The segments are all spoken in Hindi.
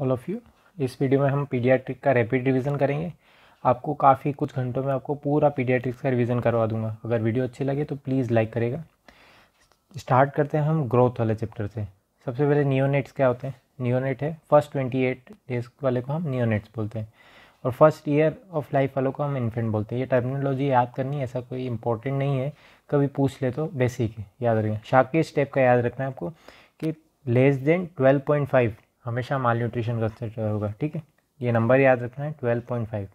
ऑल ऑफ़ यू इस वीडियो में हम पीडियाट्रिक का रैपिड रिवीजन करेंगे आपको काफ़ी कुछ घंटों में आपको पूरा पीडियाट्रिक्स का रिवीजन करवा दूंगा अगर वीडियो अच्छी लगे तो प्लीज़ लाइक करेगा स्टार्ट करते हैं हम ग्रोथ वाले चैप्टर से सबसे पहले नियोनेट्स क्या होते हैं नियोनेट है फर्स्ट ट्वेंटी एट डेज वाले को हम नियोनेट्स बोलते हैं और फर्स्ट ईयर ऑफ लाइफ वालों को हम इन्फेंट बोलते हैं ये टर्मिनोलॉजी याद करनी ऐसा कोई इंपॉर्टेंट नहीं है कभी पूछ ले तो बेसिक है याद रखें शाके स्टेप का याद रखना है आपको कि less than twelve point five हमेशा माल न्यूट्रिशन कंसिडर होगा ठीक है ये नंबर याद रखना है twelve point five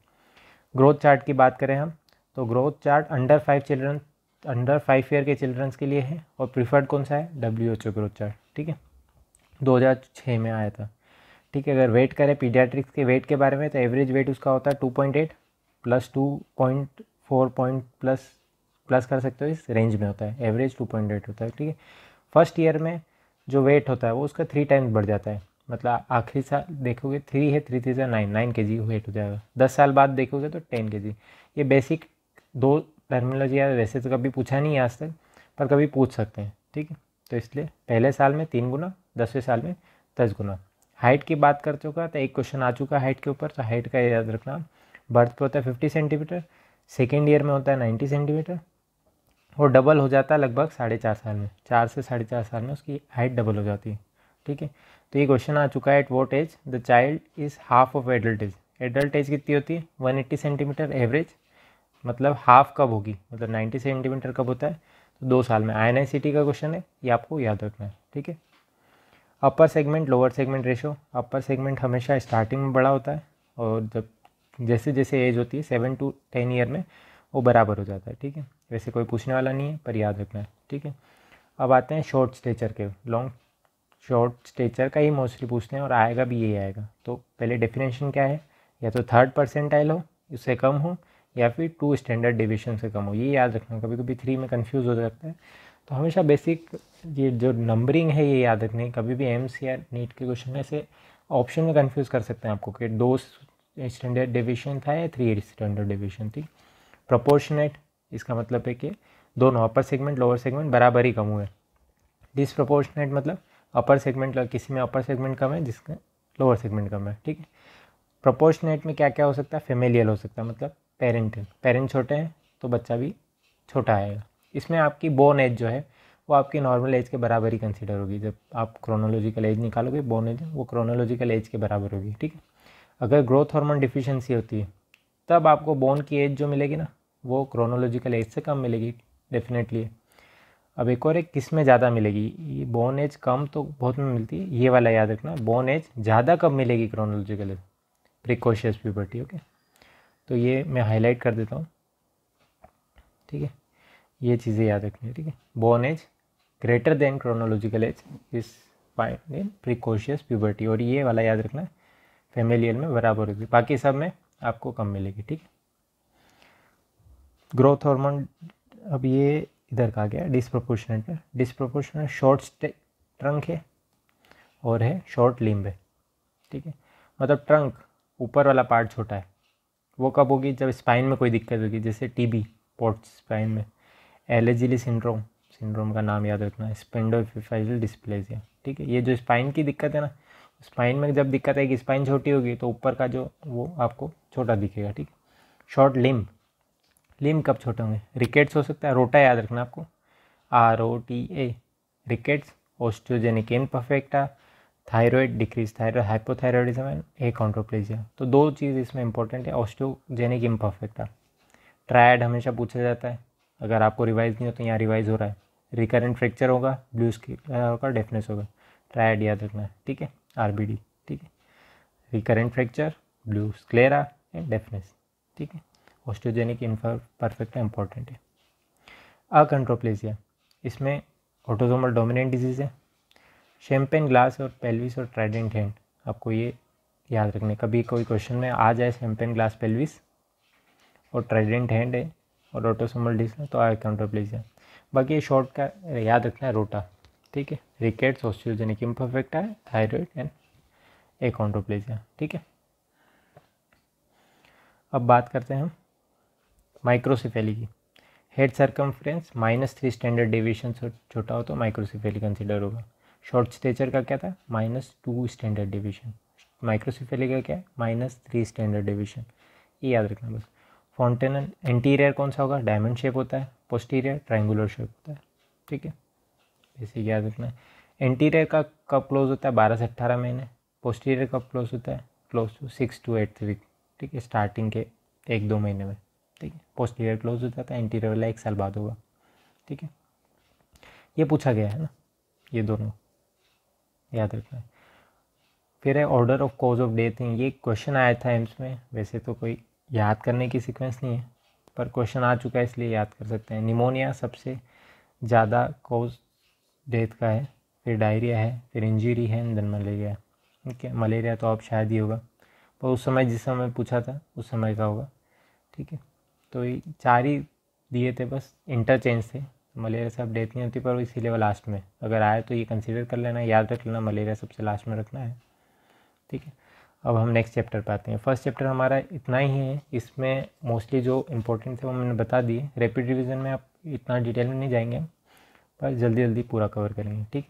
growth chart की बात करें हम तो growth chart under five children under five year के चिल्ड्रंस के लिए है और प्रीफर्ड कौन सा है W H O growth chart ठीक है छः में आया था ठीक है अगर वेट करें पीडियाट्रिक्स के वेट के बारे में तो एवरेज वेट उसका होता है two point eight plus two point four point plus plus कर सकते हो इस रेंज में होता है एवरेज टू पॉइंट एट होता है ठीक है फर्स्ट ईयर में जो वेट होता है वो उसका थ्री टाइम्स बढ़ जाता है मतलब आखिरी साल देखोगे थ्री है थ्री थ्री से nine nine K G wait हो जाएगा दस साल बाद देखोगे तो टेन के जी ये बेसिक दो टर्मिनोलॉजी है वैसे तो कभी पूछा नहीं है आज तक पर कभी पूछ सकते हैं ठीक है तो इसलिए पहले साल में तीन गुना दसवें साल में दस गुना हाइट की बात कर चुका तो एक क्वेश्चन आ चुका हाइट के ऊपर तो हाइट का याद रखना बर्थ पे होता है फिफ्टी सेंटीमीटर सेकेंड ईयर में होता है नाइन्टी सेंटीमीटर और डबल हो जाता है लगभग साढ़े चार साल में चार से साढ़े चार साल में उसकी हाइट डबल हो जाती है ठीक है तो ये क्वेश्चन आ चुका है at what age the child is half of adult age adult age कितनी होती है वन एट्टी सेंटीमीटर एवरेज मतलब हाफ कब होगी मतलब नाइन्टी सेंटीमीटर कब होता है तो दो साल में आई का क्वेश्चन है ये आपको याद रखना है ठीक है upper segment lower segment ratio upper segment हमेशा स्टार्टिंग में बड़ा होता है और जब जैसे जैसे एज होती है सेवन टू टेन ईयर में वो बराबर हो जाता है ठीक है वैसे कोई पूछने वाला नहीं है पर याद रखना है ठीक है अब आते हैं शॉर्ट स्टेचर के लॉन्ग शॉर्ट स्टेचर का ही मोस्टली पूछते हैं और आएगा भी यही आएगा तो पहले डेफिनेशन क्या है या तो थर्ड परसेंटाइल हो उससे कम हो या फिर टू स्टैंडर्ड डिविशन से कम हो ये याद रखना कभी कभी थ्री में कन्फ्यूज़ हो जाता है तो हमेशा बेसिक ये जो नंबरिंग है ये याद रखनी है कभी भी एम्स या नीट के क्वेश्चन में से ऑप्शन में कन्फ्यूज़ कर सकते हैं आपको कि दो स्टैंडर्ड डिविशन था या थ्री स्टैंडर्ड डिविशन थी प्रपोर्शनेट इसका मतलब है कि दोनों अपर सेगमेंट लोअर सेगमेंट बराबर ही कम हुए डिसप्रपोर्शनेट मतलब अपर सेगमेंट किसी में अपर सेगमेंट कम है जिसमें लोअर सेगमेंट कम है ठीक है प्रपोर्शनेट में क्या क्या हो सकता है फेमेलियल हो सकता है मतलब पेरेंट पेरेंट छोटे हैं तो बच्चा भी छोटा आएगा इसमें आपकी बोन एज जो है वो आपकी नॉर्मल एज के बराबर ही कंसिडर होगी जब आप क्रोनोलॉजिकल एज निकालोगे बोन एज वो क्रोनोलॉजिकल एज के बराबर होगी ठीक है अगर ग्रोथ हार्मोन डिफिशेंसी होती है तब आपको बोन की एज जो मिलेगी ना वो क्रोनोलॉजिकल एज से कम मिलेगी डेफिनेटली अब एक और एक किस में ज़्यादा मिलेगी ये बोन एज कम तो बहुत में मिलती है ये वाला याद रखना बोन एज ज़्यादा कब मिलेगी क्रोनोलॉजिकल प्रिकॉशियस प्यूबर्टी ओके तो ये मैं हाईलाइट कर देता हूँ ठीक है ये चीज़ें याद रखनी है ठीक है bone age greater than chronological age is fine in precocious puberty और ये वाला याद रखना फैमिलियल में बराबर होगी बाकी सब में आपको कम मिलेगी ठीक है ग्रोथ हार्मोन अब ये इधर कहा गया डिस्प्रोपोर्शनेट में डिस्प्रोपोर्शनेट शॉर्ट ट्रंक है और है शॉर्ट लिम्ब है ठीक है मतलब ट्रंक ऊपर वाला पार्ट छोटा है वो कब होगी जब स्पाइन में कोई दिक्कत होगी जैसे टीबी पोर्ट स्पाइन में एलर्जिली सिंड्रोम सिंड्रोम का नाम याद रखना स्पेंडोफिफाइजल डिस्प्लेजिया ठीक है ये जो स्पाइन की दिक्कत है ना स्पाइन में जब दिक्कत है कि स्पाइन छोटी होगी तो ऊपर का जो वो आपको छोटा दिखेगा ठीक शॉर्ट लिम्ब लिम कब छोटे होंगे रिकेट्स हो सकता है रोटा याद रखना आपको R O T A rickets osteogenic imperfecta thyroid decrease thyroid hypothyroidism and achondroplasia तो दो चीज़ इसमें इंपॉर्टेंट है परफेक्ट आ ट्रायड हमेशा पूछा जाता है अगर आपको रिवाइज नहीं हो तो यहाँ रिवाइज हो रहा है रिकरेंट फ्रैक्चर होगा ब्लू स्किन होगा डेफनेस होगा ट्रायड याद रखना है ठीक है आर बी डी ठीक है recurrent fracture blue sclera and deafness ठीक है ऑस्टोजेनिक परफेक्ट इंपॉर्टेंट है अकंट्रोप्लेसिया इसमें ऑटोजोमल डोमिनेंट डिजीज़ है शैम्पेन ग्लास और पेल्विस और ट्राइडेंट हैंड आपको ये याद रखने कभी कोई क्वेश्चन में आ जाए शैम्पेन ग्लास पेल्विस और ट्राइडेंट हैंड है और ऑटोसोमल डिस तो अकंट्रोप्लेसिया बाकी ये शॉर्ट का याद रखना है रोटा ठीक है रिकेट्स ऑस्टोजेनिक इम्परफेक्ट है थायराइड एंड एकोन्ड्रोप्लेसिया ठीक है अब बात करते हैं हम माइक्रोसिफेली की head circumference minus three standard division से छोटा हो तो माइक्रोसिफेली कंसिडर होगा शॉर्ट स्टेचर का क्या था minus two standard deviation microcephaly का क्या है माइनस थ्री स्टैंडर्ड डिविशन ये याद रखना बस फाउंटेन इंटीरियर कौन सा होगा डायमंड शेप होता है पोस्टीरियर ट्राइंगुलर शेप होता है ठीक है बेसिक याद रखना है इंटीरियर का कब क्लोज होता है बारह से अट्ठारह महीने पोस्टीरियर कब क्लोज होता है close to six to eight three ठीक है स्टार्टिंग के एक दो महीने में ठीक है पोस्टीरियर क्लोज हो जाता है एंटीरियर वाला एक साल बाद होगा ठीक है ये पूछा गया है ना ये दोनों याद रखना है फिर है order of cause of death ये क्वेश्चन आया था एम्स में वैसे तो कोई याद करने की सीक्वेंस नहीं है पर क्वेश्चन आ चुका है इसलिए याद कर सकते हैं निमोनिया सबसे ज़्यादा कॉज डेथ का है फिर डायरिया है फिर इंजरी है देन मलेरिया ठीक है मलेरिया तो अब शायद ही होगा पर उस समय जिस समय पूछा था उस समय का होगा ठीक है तो चार ही दिए थे बस इंटरचेंज थे मलेरिया से अब डेथ नहीं होती पर इसीलिए वो लास्ट में अगर आए तो ये कंसिडर कर लेना याद रख लेना मलेरिया सबसे लास्ट में रखना है ठीक है अब हम नेक्स्ट चैप्टर पर आते हैं फर्स्ट चैप्टर हमारा इतना ही है इसमें मोस्टली जो इम्पोर्टेंट थे वो मैंने बता दिए रैपिड रिविज़न में आप इतना डिटेल में नहीं जाएंगे पर जल्दी जल्दी पूरा कवर करेंगे ठीक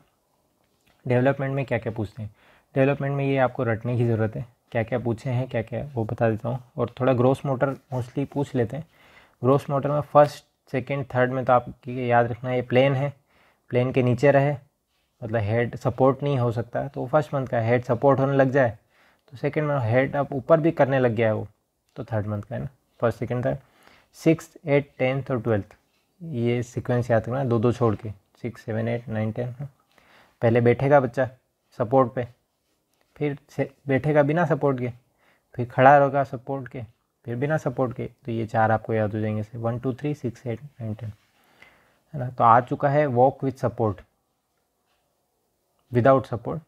डेवलपमेंट में क्या क्या पूछते हैं डेवलपमेंट में ये आपको रटने की ज़रूरत है क्या क्या पूछे हैं क्या क्या वो बता देता हूँ और थोड़ा ग्रोस मोटर मोस्टली पूछ लेते हैं ग्रोस मोटर में फर्स्ट सेकेंड थर्ड में तो आपके याद रखना ये प्लेन है प्लेन के नीचे रहे मतलब हेड सपोर्ट नहीं हो सकता तो फर्स्ट मंथ का हेड सपोर्ट होने लग जाए तो सेकेंड मंथ हेड आप ऊपर भी करने लग गया है वो तो थर्ड मंथ का है ना first second third six eight tenth और ट्वेल्थ ये सिक्वेंस याद करना दो दो छोड़ के six seven eight nine ten पहले बैठेगा बच्चा सपोर्ट पे फिर बैठेगा बिना सपोर्ट के फिर खड़ा रहेगा सपोर्ट के फिर बिना सपोर्ट के तो ये चार आपको याद हो जाएंगे से one two three six eight nine ten है ना तो आ चुका है walk with support without support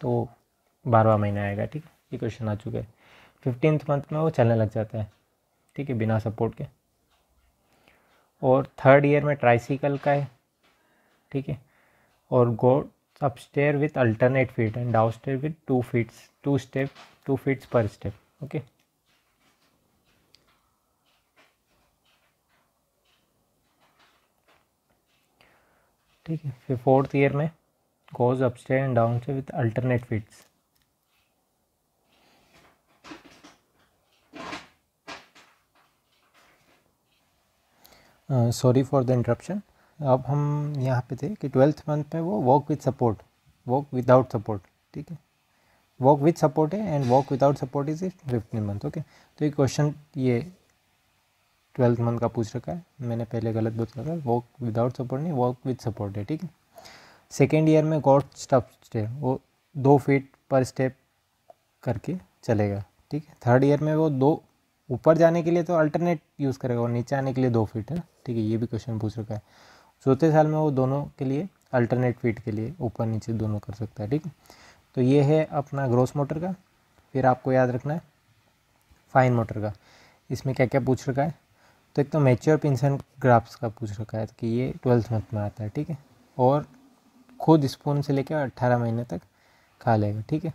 तो बारहवा महीना आएगा ठीक है ये क्वेश्चन आ चुका है फिफ्टींथ मंथ में वो चलने लग जाता है ठीक है बिना सपोर्ट के और थर्ड ईयर में ट्राइसिकल का है ठीक है और गोड up stair with alternate feet and down stair with two feet two step two feet per step okay ठीक है फिर फोर्थ ईयर में गोज अपस्टेयर एंड डाउन से with alternate feets sorry for the interruption अब हम यहाँ पे थे कि ट्वेल्थ मंथ में वो walk with support walk without support ठीक है वॉक विथ सपोर्ट है and walk without support is fifteen month okay तो ये क्वेश्चन ये ट्वेल्थ मंथ का पूछ रखा है मैंने पहले गलत बोल रखा है वॉक विदाउट सपोर्ट नहीं वॉक विथ सपोर्ट है ठीक है सेकेंड ईयर में गॉड स्टप स्टेप वो दो फीट पर स्टेप करके चलेगा ठीक है थर्ड ईयर में वो दो ऊपर जाने के लिए तो अल्टरनेट यूज़ करेगा और नीचे आने के लिए दो फीट है ठीक है ये भी क्वेश्चन पूछ रखा है चौथे साल में वो दोनों के लिए अल्टरनेट फीट के लिए ऊपर नीचे दोनों कर सकता है ठीक तो ये है अपना ग्रोस मोटर का फिर आपको याद रखना है फाइन मोटर का इसमें क्या क्या पूछ रखा है तो एक तो मेच्योर पिंसन ग्राफ्स का पूछ रखा है कि ये ट्वेल्थ मंथ में आता है ठीक है और खुद स्पून से लेकर अट्ठारह महीने तक खा लेगा ठीक है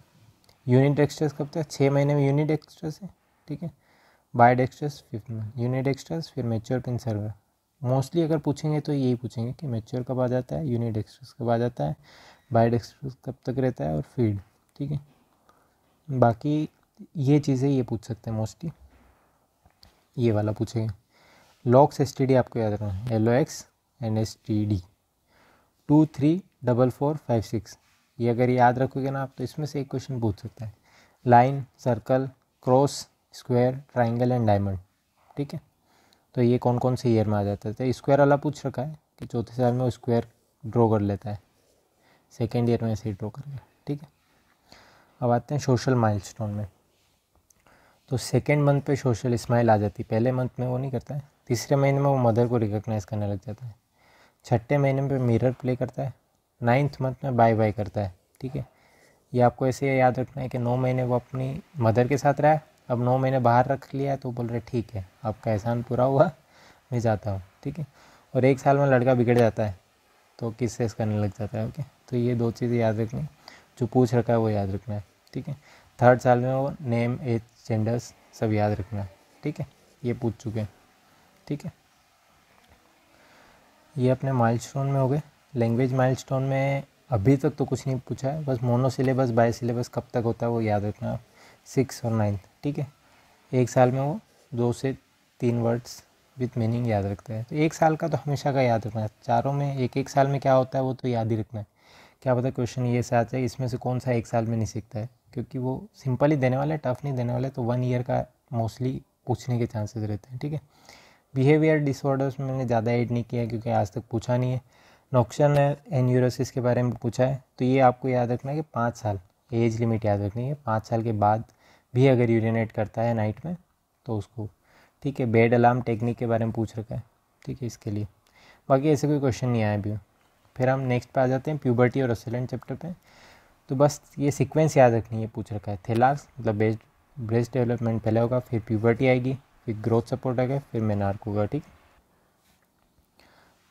यूनिट एक्सट्रेस कब तक छः महीने में यूनिट एक्सट्रेस है ठीक है dextrous fifth month unidextrous फिर मेच्योर पिंसन मोस्टली अगर पूछेंगे तो यही पूछेंगे कि मेच्योर कब आ जाता है यूनिट एक्सप्रेस कब आ जाता है बाइड एक्सप्रेस कब तक रहता है और फीड ठीक है बाकी ये चीज़ें ये पूछ सकते हैं मोस्टली ये वाला पूछेंगे लॉक्स एस आपको याद रखना है L O X and S T D two three double four five six ये अगर याद रखोगे ना आप तो इसमें से एक क्वेश्चन पूछ सकते हैं line circle cross square triangle and diamond ठीक है तो ये कौन कौन से ईयर में आ जाता है तो स्क्वायर वाला पूछ रखा है कि चौथे साल में वो स्क्वायर ड्रॉ कर लेता है सेकेंड ईयर में ऐसे ही ड्रॉ करेगा ठीक है अब आते हैं सोशल स्टोन में तो सेकेंड मंथ पे सोशल स्माइल आ जाती है पहले मंथ में वो नहीं करता है तीसरे महीने में वो मदर को रिकॉग्नाइज करने लग जाता है छठे महीने में मिरर प्ले करता है नाइन्थ मंथ में बाय बाय करता है ठीक है ये आपको ऐसे याद रखना है कि नौ महीने वो अपनी मदर के साथ रहा है अब नौ महीने बाहर रख लिया है तो बोल रहे ठीक है आपका एहसान पूरा हुआ मैं जाता हूँ ठीक है और एक साल में लड़का बिगड़ जाता है तो किस करने लग जाता है ओके तो ये दो चीज़ें याद रखनी जो पूछ रखा है वो याद रखना है ठीक है थर्ड साल में वो नेम एज जेंडर्स सब याद रखना है ठीक है ये पूछ चुके हैं ठीक है ये अपने माइल में हो गए लैंग्वेज माइल में अभी तक तो कुछ नहीं पूछा है बस मोनो सिलेबस बाय सिलेबस कब तक होता है वो याद रखना सिक्स और नाइन्थ ठीक है एक साल में वो दो से तीन वर्ड्स विथ मीनिंग याद रखता है तो एक साल का तो हमेशा का याद रखना है चारों में एक एक साल में क्या होता है वो तो याद ही रखना है क्या पता क्वेश्चन ये से आता है इसमें से कौन सा एक साल में नहीं सीखता है क्योंकि वो सिंपल ही देने वाला है टफ नहीं देने वाला है तो वन ईयर का मोस्टली पूछने के चांसेस रहते हैं ठीक है बिहेवियर डिसऑर्डर्स में मैंने ज़्यादा ऐड नहीं किया क्योंकि आज तक पूछा नहीं है नोक्शन एन्यूरोसिस के बारे में पूछा है तो ये आपको याद रखना है कि पाँच साल एज लिमिट याद रखनी है पाँच साल के बाद भी अगर यूरिनेट करता है नाइट में तो उसको ठीक है बेड अलार्म टेक्निक के बारे में पूछ रखा है ठीक है इसके लिए बाकी ऐसे कोई क्वेश्चन नहीं आया अभी फिर हम नेक्स्ट पे आ जाते हैं प्यूबर्टी और असिलेंट चैप्टर पे तो बस ये सीक्वेंस याद रखनी है पूछ रखा है थेलास मतलब बेस्ट ब्रेस्ट डेवलपमेंट पहले होगा फिर प्यूबर्टी आएगी फिर ग्रोथ सपोर्ट आएगा फिर मेनार्क होगा ठीक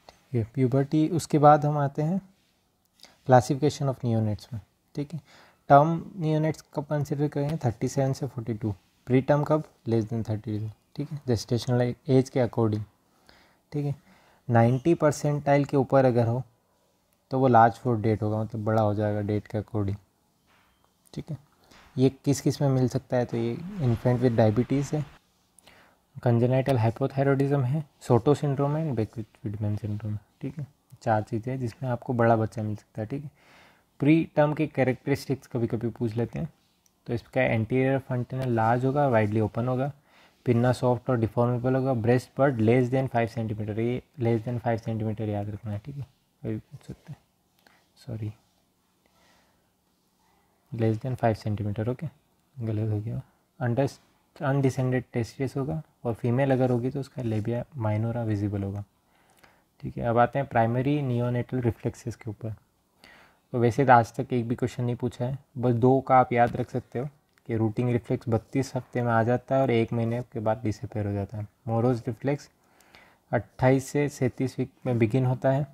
ठीक है प्यूबर्टी उसके बाद हम आते हैं क्लासिफिकेशन ऑफ न्यूनिट्स में ठीक है टर्म यूनिट्स कब कंसिडर करेंगे थर्टी सेवन से फोर्टी टू प्री टर्म कब लेस देन थर्टी टू ठीक है जेस्टेशनल एज के अकॉर्डिंग ठीक है नाइन्टी परसेंटाइल के ऊपर अगर हो तो वो लार्ज फोर डेट होगा मतलब बड़ा हो जाएगा डेट के अकॉर्डिंग ठीक है ये किस किस में मिल सकता है तो ये इन्फेंट विद डायबिटीज़ है कंजेनाइटल हाइपोथायरॉयडिज्म है सोटो सिंड्रोम है एंड बेकविडमैन सिंड्रोम है ठीक है चार चीज़ें हैं जिसमें आपको बड़ा बच्चा मिल सकता है ठीक है प्री टर्म के कैरेक्टरिस्टिक्स कभी कभी पूछ लेते हैं तो इसका एंटीरियर फंटनल लार्ज होगा वाइडली ओपन होगा पिन्ना सॉफ्ट और डिफॉर्मेबल होगा breast bud less than five centimetre ये लेस देन फाइव सेंटीमीटर याद रखना है ठीक है कभी पूछ सकते हैं sorry less than five centimetre okay गलत हो गया अंडर अनडिसेंडेड टेस्टिस होगा और फीमेल अगर होगी तो उसका लेबिया माइनोरा विजिबल होगा ठीक है अब आते हैं प्राइमरी नियोनेटल रिफ्लेक्सेस के ऊपर तो वैसे तो आज तक एक भी क्वेश्चन नहीं पूछा है बस दो का आप याद रख सकते हो कि रूटिंग रिफ्लेक्स बत्तीस हफ्ते में आ जाता है और एक महीने के बाद डिसअपेयर हो जाता है मोरोज रिफ्लेक्स अट्ठाईस से सैंतीस वीक में बिगिन होता है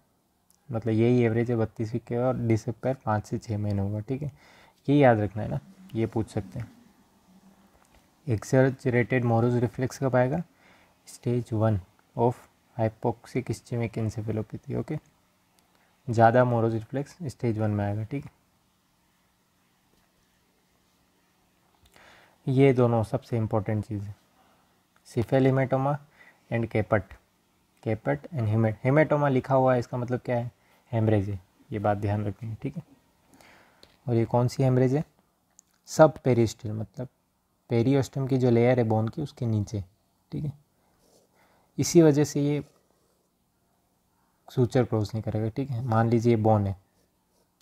मतलब यही एवरेज है बत्तीस वीक के और डिसअपेयर पाँच से छः महीने होगा ठीक है ये याद रखना है ना ये पूछ सकते हैं एक्सरजरेटेड मोरोज रिफ्लेक्स कब आएगा stage one of hypoxic ischemic encephalopathy okay ज़्यादा मोरोज रिफ्लेक्स स्टेज वन में आएगा ठीक ये दोनों सबसे इम्पोर्टेंट चीज़ है cephalhaematoma and caput caput and hemat haematoma लिखा हुआ है इसका मतलब क्या है हेमरेज है ये बात ध्यान रखनी है ठीक है और ये कौन सी हेमरेज है सब पेरिस्टल मतलब पेरियोस्टम की जो लेयर है बोन की उसके नीचे ठीक है इसी वजह से ये सूचर क्रॉस नहीं करेगा ठीक है मान लीजिए ये बोन है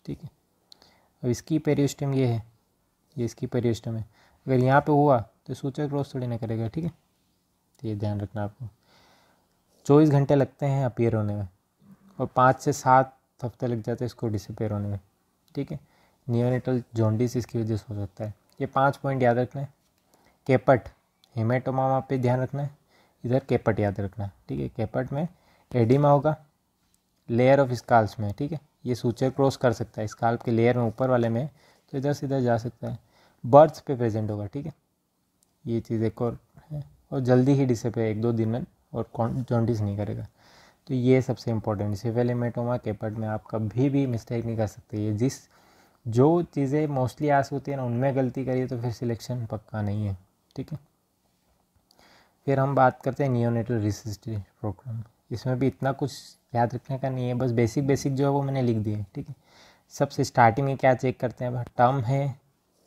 ठीक है अब इसकी पेरियोस्टम ये है ये इसकी पेरियोस्टम है अगर यहाँ पे हुआ तो सूचर क्रॉस थोड़ी ना करेगा ठीक है तो ये ध्यान रखना आपको चौबीस घंटे लगते हैं अपियर होने में और पाँच से सात हफ्ते लग जाते हैं इसको डिसअपेयर होने में ठीक है नियोनेटल जॉन्डिस इसकी वजह से हो सकता है ये पाँच पॉइंट याद रखना है केपट हेमेटोमा पे ध्यान रखना है इधर केपट याद रखना है ठीक है केपट में एडिमा होगा लेयर ऑफ स्काल्स में ठीक है ये सूचर क्रॉस कर सकता है स्काल्प के लेयर में ऊपर वाले में तो इधर से इधर जा सकता है बर्थ्स पे प्रेजेंट होगा ठीक है ये चीज़ एक और है और जल्दी ही डिसअपेयर एक दो दिन में और जॉन्टिस नहीं करेगा तो ये सबसे इंपॉर्टेंट सिवेलेमेटोमा केपट में आप कभी भी मिस्टेक नहीं कर सकते ये जिस जो चीज़ें मोस्टली आस होती है ना उनमें गलती करिए तो फिर सिलेक्शन पक्का नहीं है ठीक है फिर हम बात करते हैं नियोनेटल रिसिस्टेंस प्रोग्राम इसमें भी इतना कुछ याद रखने का नहीं है बस बेसिक बेसिक जो है वो मैंने लिख दिया है ठीक है सबसे स्टार्टिंग में क्या चेक करते हैं टर्म है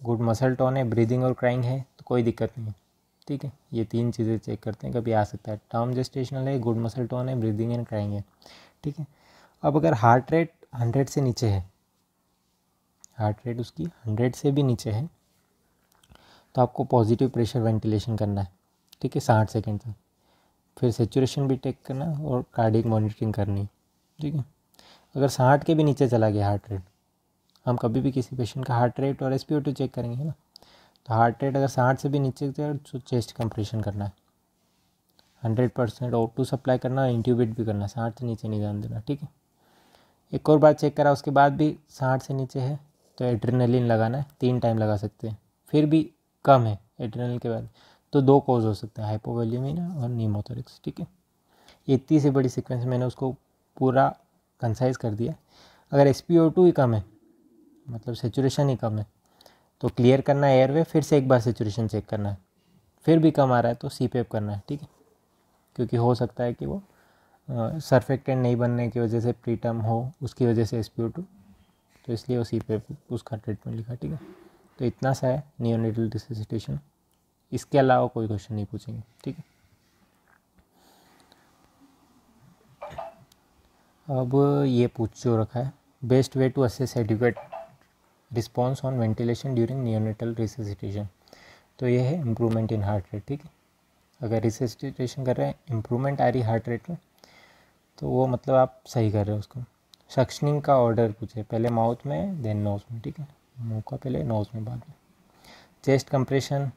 गुड मसल टोन है ब्रीदिंग और क्राइंग है तो कोई दिक्कत नहीं है ठीक है ये तीन चीज़ें चेक करते हैं कभी आ सकता है टर्म जेस्टेशनल है गुड मसल टोन है ब्रीदिंग एंड क्राइंग है ठीक है अब अगर हार्ट रेट हंड्रेड से नीचे है हार्ट रेट उसकी हंड्रेड से भी नीचे है तो आपको पॉजिटिव प्रेशर वेंटिलेशन करना है ठीक है साठ सेकेंड तक फिर सेचुरेशन भी टेक करना और कार्डिक मॉनिटरिंग करनी ठीक है अगर साठ के भी नीचे चला गया हार्ट रेट हम कभी भी किसी पेशेंट का हार्ट रेट और एस पी चेक करेंगे है ना तो हार्ट रेट अगर साठ से भी नीचे तो चेस्ट कंप्रेशन करना है hundred percent O two supply करना और इंट्यूबेट भी करना साठ से नीचे नहीं जान देना ठीक है एक और बार चेक करा उसके बाद भी साठ से नीचे है तो एड्रेनलिन लगाना है तीन टाइम लगा सकते हैं फिर भी कम है एड्रेनलिन के बाद तो दो कॉज हो सकते हैं हाइपोवेलियमिना और नीमोथोरिक्स ठीक है इतनी से बड़ी सिक्वेंस मैंने उसको पूरा कंसाइज कर दिया अगर एस पी ओ टू ही कम है मतलब सेचुरेशन ही कम है तो क्लियर करना है एयरवे फिर से एक बार सेचुरेशन चेक करना है फिर भी कम आ रहा है तो सी पेप करना है ठीक है क्योंकि हो सकता है कि वो सरफेक्टेंट नहीं बनने की वजह से प्रीटम हो उसकी वजह से एस पी ओ टू तो इसलिए वो सी पेप उसका ट्रीटमेंट लिखा ठीक है तो इतना सा है नियोनेटल डिसिटेशन इसके अलावा कोई क्वेश्चन नहीं पूछेंगे ठीक है अब ये पूछ जो रखा है best way to assess adequate response on ventilation during neonatal resuscitation तो ये है इम्प्रूवमेंट इन हार्ट रेट ठीक है अगर रिसेसिटेशन कर रहे हैं इम्प्रूवमेंट आ रही हार्ट रेट में तो वो मतलब आप सही कर रहे हो उसको सक्शनिंग का ऑर्डर पूछे पहले माउथ में देन नोज में ठीक है मुँह का पहले नोज में बाद में चेस्ट कंप्रेशन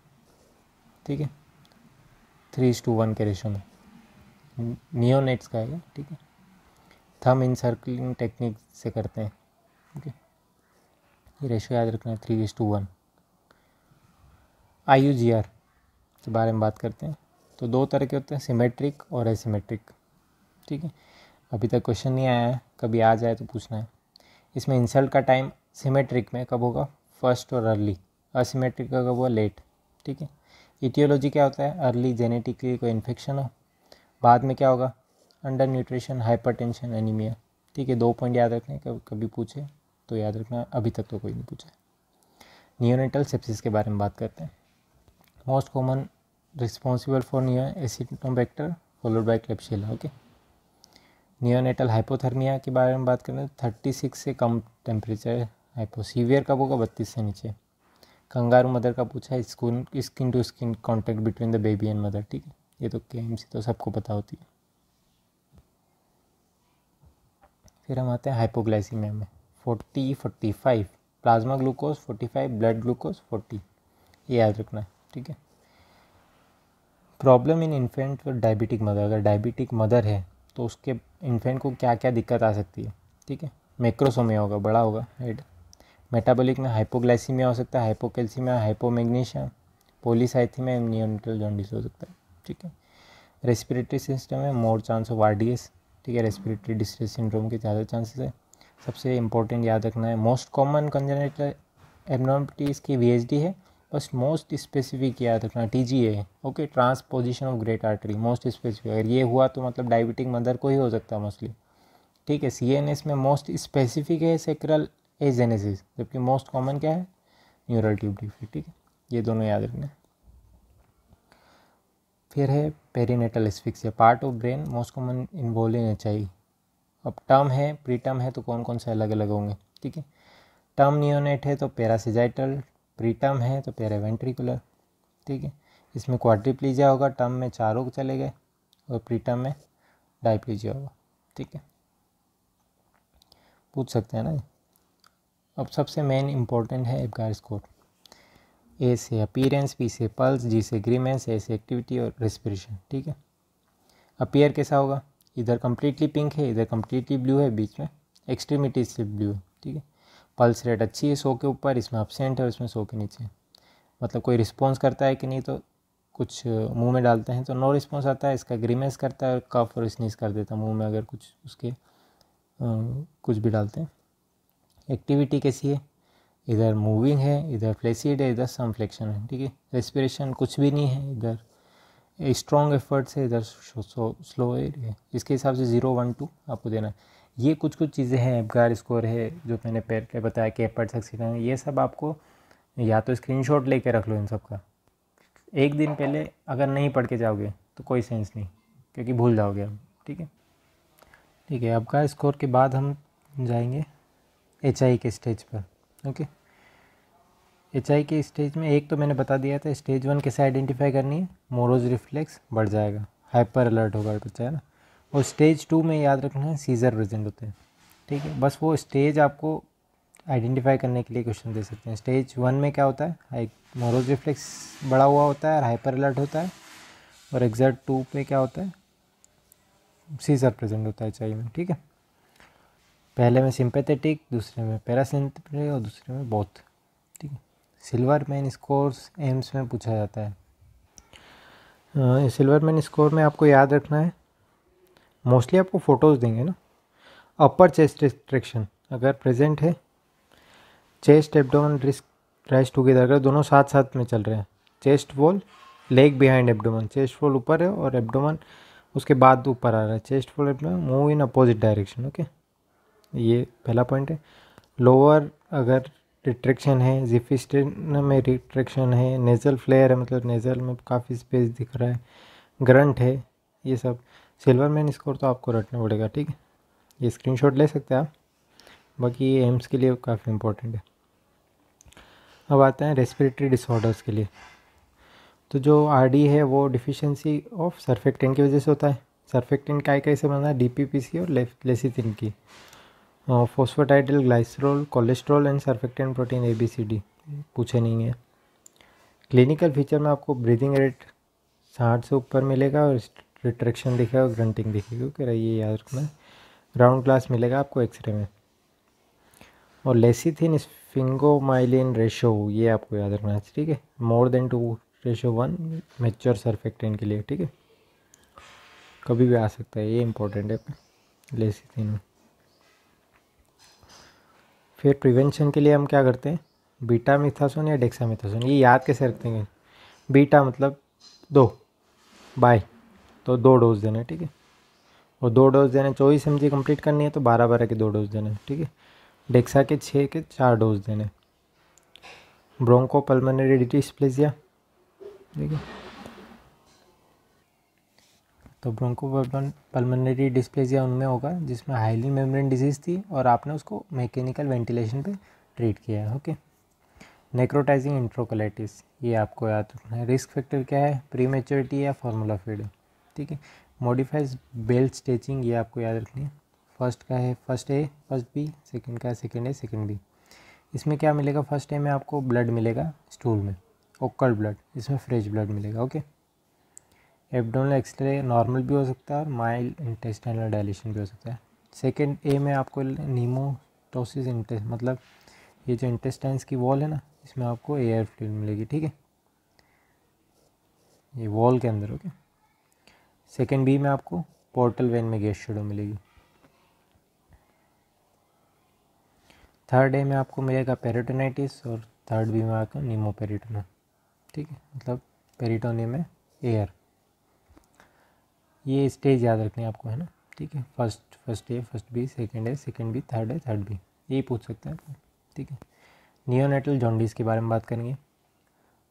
ठीक है थ्री टू वन के रेशो में नियोनेट्स का है ठीक है थम इंसर्कलिंग टेक्निक से करते हैं ओके ये रेशो याद रखना है three two one I U G R के बारे में बात करते हैं तो दो तरह के होते हैं सिमेट्रिक और एसीमेट्रिक ठीक है अभी तक क्वेश्चन नहीं आया है कभी आ जाए तो पूछना है इसमें इंसल्ट का टाइम सिमेट्रिक में कब होगा फर्स्ट और अर्ली असीमेट्रिक का कब होगा लेट ठीक है इटियोलॉजी क्या होता है अर्ली जेनेटिकली कोई इन्फेक्शन हो बाद में क्या होगा अंडर न्यूट्रिशन टेंशन एनीमिया ठीक है दो पॉइंट याद रखने कभी कभी पूछे तो याद रखना अभी तक तो कोई नहीं पूछा नियोनेटल सेप्सिस के बारे में बात करते हैं most common responsible for neo Acinetobacter followed by Klebsiella okay neonatal hypothermia के बारे में बात करें तो थर्टी सिक्स से कम टेम्परेचर हाइपो सीवियर कब होगा बत्तीस से नीचे कंगारू मदर का पूछा है skin skin to skin contact between the baby and mother ठीक है ये तो के तो सबको पता होती है फिर हम आते हैं हाइपोग्लाइसी में forty forty five plasma glucose forty five blood glucose forty ये याद रखना है ठीक है प्रॉब्लम इन इन्फेंट और डायबिटिक मदर अगर डायबिटिक मदर है तो उसके इन्फेंट को क्या क्या दिक्कत आ सकती है ठीक है मैक्रोसोमिया होगा बड़ा होगा हेड मेटाबॉलिक में हाइपोग्लाइसीमिया हो सकता है hypocalcaemia hypomagnesia polycythaemia neonatal jaundice हो सकता है ठीक है रेस्पिरेटरी सिस्टम में मोर चांस ऑफ आरडीएस ठीक है रेस्पिरेटरी डिस्ट्रेस सिंड्रोम के ज़्यादा चांसेस है सबसे इंपॉर्टेंट याद रखना है मोस्ट कॉमन कंजेनेटल एबनॉर्मलिटी इसकी वी है बस मोस्ट स्पेसिफिक याद रखना टी जी है okay transposition of great artery most specific अगर ये हुआ तो मतलब डायबिटिक मदर को ही हो सकता है मोस्टली ठीक है सी एन एस में मोस्ट स्पेसिफिक है सेक्रल ए जेनेसिस जबकि मोस्ट कॉमन क्या है न्यूरल ट्यूब डिफेक्ट ठीक है ये दोनों याद रखना है फिर है पेरीनेटल या part of brain most common involve चाहिए अब टर्म है प्री टर्म है तो कौन कौन से अलग अलग होंगे ठीक है टर्म नियोनेट है तो पैरासिजाइटल प्री टर्म है तो पैरावेंट्रिकुलर ठीक है इसमें क्वाड्रीप्लीजिया होगा टर्म में चारों चले गए और प्री टर्म में डाइप्लीजिया होगा ठीक है पूछ सकते हैं ना अब सबसे मेन इम्पोर्टेंट है एफगार स्कोर ए से अपीयरेंस बी से पल्स जी से ग्रीमेंस ए से एक्टिविटी और रेस्पिरेशन ठीक है अपीयर कैसा होगा इधर कम्प्लीटली पिंक है इधर कम्प्लीटली ब्लू है बीच में एक्सट्रीमिटी से ब्लू है ठीक है पल्स रेट अच्छी है सो के ऊपर इसमें अपसेंट है और इसमें सो के नीचे मतलब कोई रिस्पॉन्स करता है कि नहीं तो कुछ मुंह में डालते हैं तो नो रिस्पॉन्स आता है इसका ग्रीमेंस करता है और कफ और स्नीस कर देता है मुँह में अगर कुछ उसके आ, कुछ भी डालते हैं एक्टिविटी कैसी है इधर मूविंग है इधर फ्लेसिड है इधर सम फ्लेक्शन है ठीक है रेस्पिरेशन कुछ भी नहीं है इधर स्ट्रॉन्ग एफर्ट्स है इधर स्लो है इसके हिसाब से ज़ीरो वन टू आपको देना है ये कुछ कुछ चीज़ें हैं एफगार स्कोर है जो मैंने पैर के बताया कि एपर्ट है ये सब आपको या तो स्क्रीनशॉट लेके रख लो इन सब का एक दिन पहले अगर नहीं पढ़ के जाओगे तो कोई सेंस नहीं क्योंकि भूल जाओगे आप ठीक है ठीक है आपका स्कोर के बाद हम जाएंगे एच के स्टेज पर ओके एच के स्टेज में एक तो मैंने बता दिया था स्टेज वन कैसे आइडेंटिफाई करनी है मोरोज रिफ्लेक्स बढ़ जाएगा हाइपर अलर्ट होगा बच्चा है ना और स्टेज टू में याद रखना है सीज़र प्रेजेंट होते हैं ठीक है बस वो स्टेज आपको आइडेंटिफाई करने के लिए क्वेश्चन दे सकते हैं स्टेज वन में क्या होता है मोरोज रिफ्लेक्स बढ़ा हुआ होता है और हाइपर अलर्ट होता है और एग्जैक्ट टू पे क्या होता है सीज़र प्रेजेंट होता है चाहिए में ठीक है पहले में सिंपैथेटिक दूसरे में पैरासिम्पेटिक और दूसरे में बोथ ठीक है सिल्वर मैन स्कोर्स एम्स में पूछा जाता है सिल्वर मैन स्कोर में आपको याद रखना है मोस्टली आपको फ़ोटोज़ देंगे ना अपर चेस्ट रिस्ट्रिक्शन अगर प्रेजेंट है chest abdomen risk rest together अगर दोनों साथ साथ में चल रहे हैं chest wall lag behind abdomen chest wall ऊपर है और एबडोमन उसके बाद ऊपर आ रहा है chest wall abdomen move in opposite direction okay ये पहला पॉइंट है लोअर अगर रिट्रैक्शन है जिफिस्टन में रिट्रैक्शन है नेज़ल फ्लेयर है मतलब नेज़ल में काफ़ी स्पेस दिख रहा है ग्रंट है ये सब सिल्वर मैन स्कोर तो आपको रटना पड़ेगा ठीक है ये स्क्रीनशॉट ले सकते हैं आप बाकी ये एम्स के लिए काफ़ी इम्पोर्टेंट है अब आते हैं रेस्पिरेटरी डिसऑर्डर्स के लिए तो जो आर है वो डिफिशेंसी ऑफ सर्फेक्टेंट की वजह से होता है सर्फेक्टेंट क्या कैसे बना है डी और लेसिथिन की phosphatidyl glycerol cholesterol and surfactant protein A B C D पूछे नहीं है क्लिनिकल फीचर में आपको ब्रीदिंग रेट साठ से ऊपर मिलेगा और रिट्रैक्शन दिखेगा और ग्रंटिंग दिखेगी ओके रहिए याद रखना राउंड ग्लास मिलेगा आपको एक्सरे में और लेसीथिन फिंगोमाइलिन रेशो ये आपको याद रखना है ठीक है more than two ratio one mature surfactant के लिए ठीक है कभी भी आ सकता है ये इंपॉर्टेंट है लेसीथिन फिर प्रिवेंशन के लिए हम क्या करते हैं बीटा मिथासोन या डेक्सा मिथासोन ये याद कैसे रखते हैं बीटा मतलब दो बाय तो दो डोज देना ठीक है और दो डोज देना चौबीस एम जी कंप्लीट करनी है तो बारह बारह के दो डोज देने ठीक है डेक्सा के छः के चार डोज देने ब्रोंको पल्मनरी प्लेजिया ठीक है तो ब्रोंको पल्मनरी डिस्प्लेजिया उनमें होगा जिसमें हाईली मेम्ब्रेन डिजीज़ थी और आपने उसको मैकेनिकल वेंटिलेशन पे ट्रीट किया है ओके नेक्रोटाइजिंग इंट्रोकोलाइटिस ये आपको याद रखना है रिस्क फैक्टर क्या है प्री मेच्योरिटी या फार्मूला फीड ठीक है मॉडिफाइज बेल्ट स्टेचिंग ये आपको याद रखनी है फर्स्ट का है first A first B second का है सेकेंड ए सेकेंड बी इसमें क्या मिलेगा फर्स्ट ए में आपको ब्लड मिलेगा स्टूल में ओकल ब्लड इसमें फ्रेश ब्लड मिलेगा okay okay? Abdominal X-ray normal भी हो सकता है और माइल्ड इंटेस्टाइनल डायलेशन भी हो सकता है सेकेंड ए में आपको नीमोटोसिस इंटेस्ट मतलब ये जो इंटेस्टाइंस की वॉल है ना इसमें आपको एयर फ्लू मिलेगी ठीक है ये वॉल के अंदर ओके सेकेंड बी में आपको पोर्टल वेन में गैस शेडो मिलेगी थर्ड ए में आपको मिलेगा पेरिटोनाइटिस और थर्ड बी में आपको नीमोपेरिटोना ठीक है मतलब पेरिटोनियम में एयर ये स्टेज याद रखने आपको है ना ठीक है first first A first B second A second B third A third B यही पूछ सकते हैं आपको ठीक है नियोनेटल जॉन्डिस के बारे में बात करेंगे